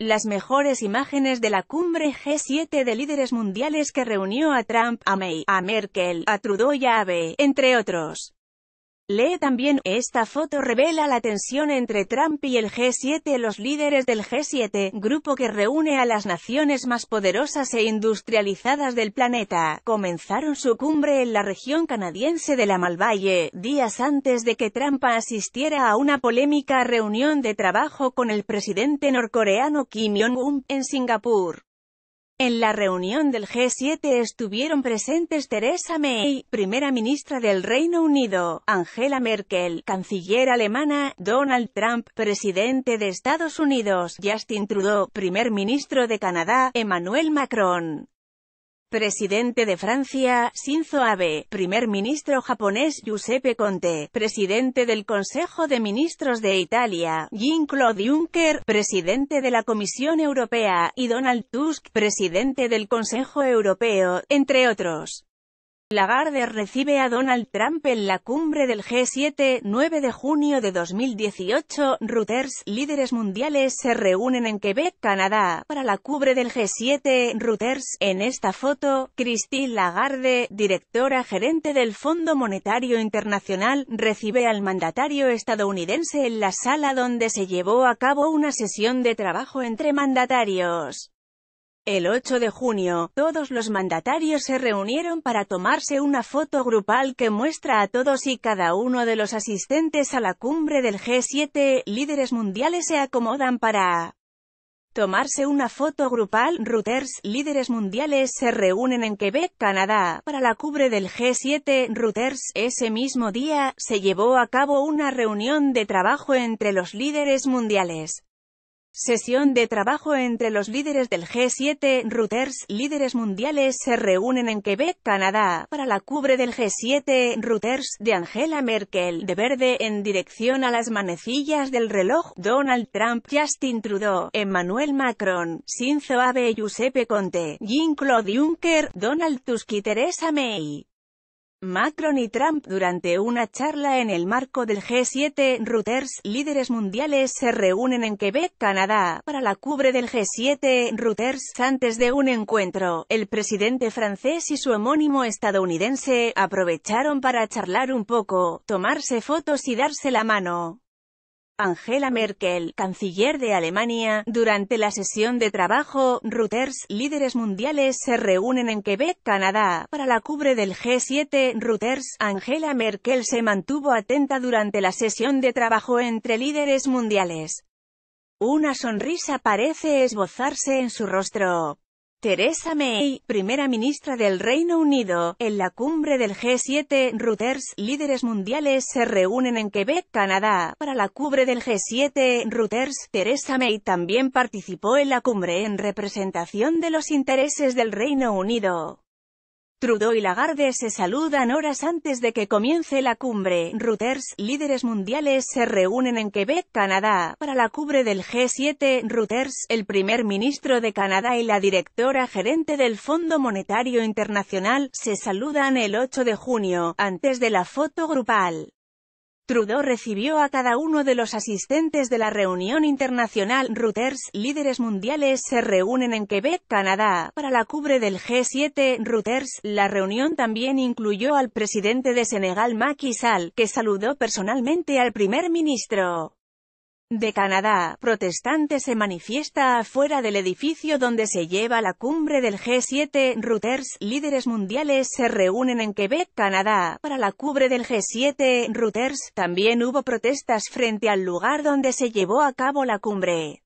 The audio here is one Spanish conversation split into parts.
Las mejores imágenes de la cumbre G7 de líderes mundiales que reunió a Trump, a May, a Merkel, a Trudeau y a Abe, entre otros. Lee también, esta foto revela la tensión entre Trump y el G7. Los líderes del G7, grupo que reúne a las naciones más poderosas e industrializadas del planeta, comenzaron su cumbre en la región canadiense de la Malvalle, días antes de que Trump asistiera a una polémica reunión de trabajo con el presidente norcoreano Kim Jong-un, en Singapur. En la reunión del G7 estuvieron presentes Theresa May, primera ministra del Reino Unido, Angela Merkel, canciller alemana, Donald Trump, presidente de Estados Unidos, Justin Trudeau, primer ministro de Canadá, Emmanuel Macron. Presidente de Francia, Sinzo Abe, primer ministro japonés Giuseppe Conte, presidente del Consejo de Ministros de Italia, Jean-Claude Juncker, presidente de la Comisión Europea, y Donald Tusk, presidente del Consejo Europeo, entre otros. Lagarde recibe a Donald Trump en la cumbre del G7, 9 de junio de 2018. Reuters, líderes mundiales se reúnen en Quebec, Canadá, para la cumbre del G7. Reuters, en esta foto, Christine Lagarde, directora gerente del Fondo Monetario Internacional, recibe al mandatario estadounidense en la sala donde se llevó a cabo una sesión de trabajo entre mandatarios. El 8 de junio, todos los mandatarios se reunieron para tomarse una foto grupal que muestra a todos y cada uno de los asistentes a la cumbre del G7, líderes mundiales se acomodan para tomarse una foto grupal. Reuters, líderes mundiales se reúnen en Quebec, Canadá, para la cumbre del G7. Reuters, ese mismo día, se llevó a cabo una reunión de trabajo entre los líderes mundiales. Sesión de trabajo entre los líderes del G7, Reuters, líderes mundiales se reúnen en Quebec, Canadá, para la cubre del G7, Reuters, de Angela Merkel, de verde, en dirección a las manecillas del reloj, Donald Trump, Justin Trudeau, Emmanuel Macron, Shinzo Abe, Giuseppe Conte, Jean-Claude Juncker, Donald Tusk y Theresa May. Macron y Trump durante una charla en el marco del G7, Reuters, líderes mundiales se reúnen en Quebec, Canadá, para la cubre del G7, Reuters, antes de un encuentro, el presidente francés y su homónimo estadounidense, aprovecharon para charlar un poco, tomarse fotos y darse la mano. Angela Merkel, canciller de Alemania, durante la sesión de trabajo, Reuters, líderes mundiales se reúnen en Quebec, Canadá, para la cubre del G7, Reuters, Angela Merkel se mantuvo atenta durante la sesión de trabajo entre líderes mundiales. Una sonrisa parece esbozarse en su rostro. Teresa May, primera ministra del Reino Unido, en la cumbre del G7, Reuters, líderes mundiales se reúnen en Quebec, Canadá. Para la cumbre del G7, Reuters, Teresa May también participó en la cumbre en representación de los intereses del Reino Unido. Trudeau y Lagarde se saludan horas antes de que comience la cumbre. Reuters, líderes mundiales se reúnen en Quebec, Canadá, para la cumbre del G7. Reuters, el primer ministro de Canadá y la directora gerente del Fondo Monetario Internacional, se saludan el 8 de junio, antes de la foto grupal. Trudeau recibió a cada uno de los asistentes de la reunión internacional. Reuters, líderes mundiales se reúnen en Quebec, Canadá, para la cubre del G7. Reuters, la reunión también incluyó al presidente de Senegal Macky Sall, que saludó personalmente al primer ministro de Canadá, protestante se manifiesta afuera del edificio donde se lleva la cumbre del G7. Reuters, líderes mundiales se reúnen en Quebec, Canadá, para la cumbre del G7. Reuters, también hubo protestas frente al lugar donde se llevó a cabo la cumbre.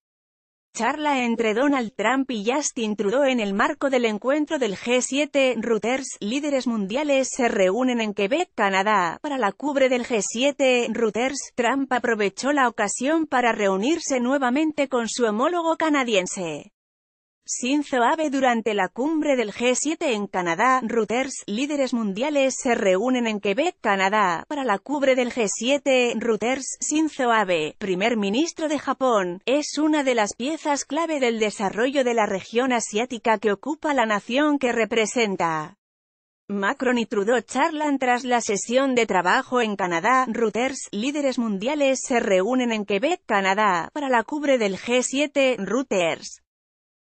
Charla entre Donald Trump y Justin Trudeau en el marco del encuentro del G7. Reuters, líderes mundiales se reúnen en Quebec, Canadá, para la cubre del G7. Reuters, Trump aprovechó la ocasión para reunirse nuevamente con su homólogo canadiense. Shinzo Abe durante la cumbre del G7 en Canadá, Reuters, líderes mundiales se reúnen en Quebec, Canadá, para la cumbre del G7, Reuters, Shinzo Abe, primer ministro de Japón, es una de las piezas clave del desarrollo de la región asiática que ocupa la nación que representa. Macron y Trudeau charlan tras la sesión de trabajo en Canadá. Reuters, líderes mundiales se reúnen en Quebec, Canadá, para la cumbre del G7. Reuters.